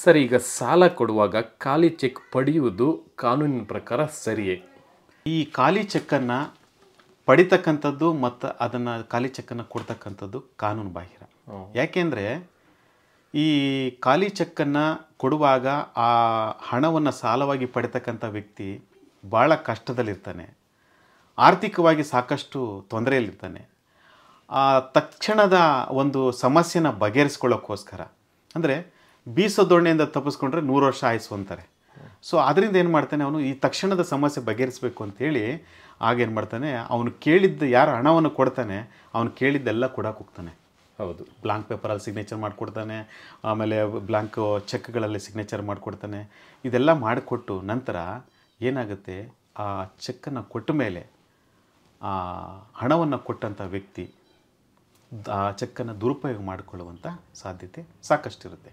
sir ಈಗ ಸಾಲ ಕೊಡುವಾಗ ಖಾಲಿ ಚೆಕ್ ಪಡೆಯುವುದು ಕಾನೂನಿನ ಪ್ರಕಾರ ಸರಿಯೇ ಈ ಖಾಲಿ ಚೆಕ್ಕನ್ನು ಪಡಿತಕ್ಕಂಥದ್ದು ಮತ್ತು ಅದನ್ನು ಖಾಲಿ ಚೆಕ್ಕನ್ನು ಕೊಡ್ತಕ್ಕಂಥದ್ದು ಕಾನೂನು ಬಾಹಿರ ಯಾಕೆಂದರೆ ಈ ಖಾಲಿ ಚೆಕ್ಕನ್ನು ಕೊಡುವಾಗ ಆ ಹಣವನ್ನು ಸಾಲವಾಗಿ ಪಡಿತಕ್ಕಂಥ ವ್ಯಕ್ತಿ ಭಾಳ ಕಷ್ಟದಲ್ಲಿರ್ತಾನೆ ಆರ್ಥಿಕವಾಗಿ ಸಾಕಷ್ಟು ತೊಂದರೆಯಲ್ಲಿರ್ತಾನೆ ಆ ತಕ್ಷಣದ ಒಂದು ಸಮಸ್ಯೆನ ಬಗೆಹರಿಸ್ಕೊಳ್ಳೋಕ್ಕೋಸ್ಕರ ಅಂದರೆ ಬೀಸೋ ದೊಣ್ಣೆಯಿಂದ ತಪ್ಪಿಸ್ಕೊಂಡ್ರೆ ನೂರು ವರ್ಷ ಆಯಸ್ಸು ಅಂತಾರೆ ಸೊ ಅದರಿಂದ ಏನು ಮಾಡ್ತಾನೆ ಅವನು ಈ ತಕ್ಷಣದ ಸಮಸ್ಯೆ ಬಗೆಹರಿಸಬೇಕು ಅಂತೇಳಿ ಆಗೇನು ಮಾಡ್ತಾನೆ ಅವನು ಕೇಳಿದ್ದ ಯಾರು ಹಣವನ್ನು ಕೊಡ್ತಾನೆ ಅವನು ಕೇಳಿದ್ದೆಲ್ಲ ಕೊಡೋಕೆ ಹೋಗ್ತಾನೆ ಹೌದು ಬ್ಲಾಂಕ್ ಪೇಪರಲ್ಲಿ ಸಿಗ್ನೇಚರ್ ಮಾಡಿಕೊಡ್ತಾನೆ ಆಮೇಲೆ ಬ್ಲಾಂಕ್ ಚೆಕ್ಗಳಲ್ಲಿ ಸಿಗ್ನೇಚರ್ ಮಾಡಿಕೊಡ್ತಾನೆ ಇದೆಲ್ಲ ಮಾಡಿಕೊಟ್ಟು ನಂತರ ಏನಾಗುತ್ತೆ ಆ ಚೆಕ್ಕನ್ನು ಕೊಟ್ಟ ಮೇಲೆ ಆ ಹಣವನ್ನು ಕೊಟ್ಟಂಥ ವ್ಯಕ್ತಿ ಆ ಚೆಕ್ಕನ್ನು ದುರುಪಯೋಗ ಮಾಡಿಕೊಳ್ಳುವಂಥ ಸಾಧ್ಯತೆ ಸಾಕಷ್ಟಿರುತ್ತೆ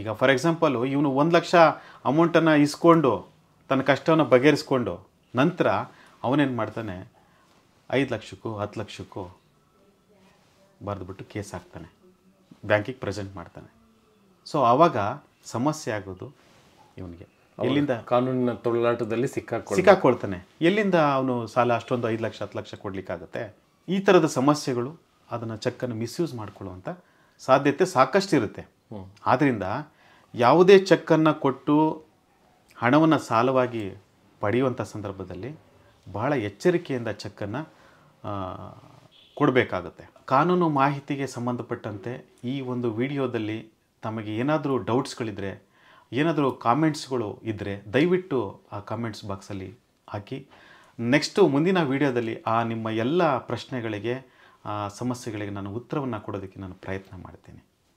ಈಗ ಫಾರ್ ಎಕ್ಸಾಂಪಲು ಇವನು ಒಂದು ಲಕ್ಷ ಅಮೌಂಟನ್ನು ಇಸ್ಕೊಂಡು ತನ್ನ ಕಷ್ಟವನ್ನು ಬಗೆಹರಿಸ್ಕೊಂಡು ನಂತರ ಅವನೇನು ಮಾಡ್ತಾನೆ ಐದು ಲಕ್ಷಕ್ಕೂ ಹತ್ತು ಲಕ್ಷಕ್ಕೂ ಬರೆದುಬಿಟ್ಟು ಕೇಸ್ ಹಾಕ್ತಾನೆ ಬ್ಯಾಂಕಿಗೆ ಪ್ರೆಸೆಂಟ್ ಮಾಡ್ತಾನೆ ಸೊ ಆವಾಗ ಸಮಸ್ಯೆ ಆಗೋದು ಇವನಿಗೆ ಎಲ್ಲಿಂದ ಕಾನೂನಿನ ತೊಳಲಾಟದಲ್ಲಿ ಸಿಕ್ಕಾ ಸಿಕ್ಕಾಕೊಳ್ತಾನೆ ಎಲ್ಲಿಂದ ಅವನು ಸಾಲ ಅಷ್ಟೊಂದು ಐದು ಲಕ್ಷ ಹತ್ತು ಲಕ್ಷ ಕೊಡಲಿಕ್ಕಾಗತ್ತೆ ಈ ಥರದ ಸಮಸ್ಯೆಗಳು ಅದನ್ನು ಚೆಕ್ಕನ್ನು ಮಿಸ್ಯೂಸ್ ಮಾಡಿಕೊಳ್ಳುವಂಥ ಸಾಧ್ಯತೆ ಸಾಕಷ್ಟು ಇರುತ್ತೆ ಆದ್ದರಿಂದ ಯಾವುದೇ ಚೆಕ್ಕನ್ನು ಕೊಟ್ಟು ಹಣವನ್ನು ಸಾಲವಾಗಿ ಪಡೆಯುವಂಥ ಸಂದರ್ಭದಲ್ಲಿ ಬಹಳ ಎಚ್ಚರಿಕೆಯಿಂದ ಚೆಕ್ಕನ್ನು ಕೊಡಬೇಕಾಗುತ್ತೆ ಕಾನೂನು ಮಾಹಿತಿಗೆ ಸಂಬಂಧಪಟ್ಟಂತೆ ಈ ಒಂದು ವಿಡಿಯೋದಲ್ಲಿ ತಮಗೆ ಏನಾದರೂ ಡೌಟ್ಸ್ಗಳಿದ್ದರೆ ಏನಾದರೂ ಕಾಮೆಂಟ್ಸ್ಗಳು ಇದ್ದರೆ ದಯವಿಟ್ಟು ಆ ಕಾಮೆಂಟ್ಸ್ ಬಾಕ್ಸಲ್ಲಿ ಹಾಕಿ ನೆಕ್ಸ್ಟು ಮುಂದಿನ ವಿಡಿಯೋದಲ್ಲಿ ಆ ನಿಮ್ಮ ಎಲ್ಲ ಪ್ರಶ್ನೆಗಳಿಗೆ ಸಮಸ್ಯೆಗಳಿಗೆ ನಾನು ಉತ್ತರವನ್ನು ಕೊಡೋದಕ್ಕೆ ನಾನು ಪ್ರಯತ್ನ ಮಾಡ್ತೀನಿ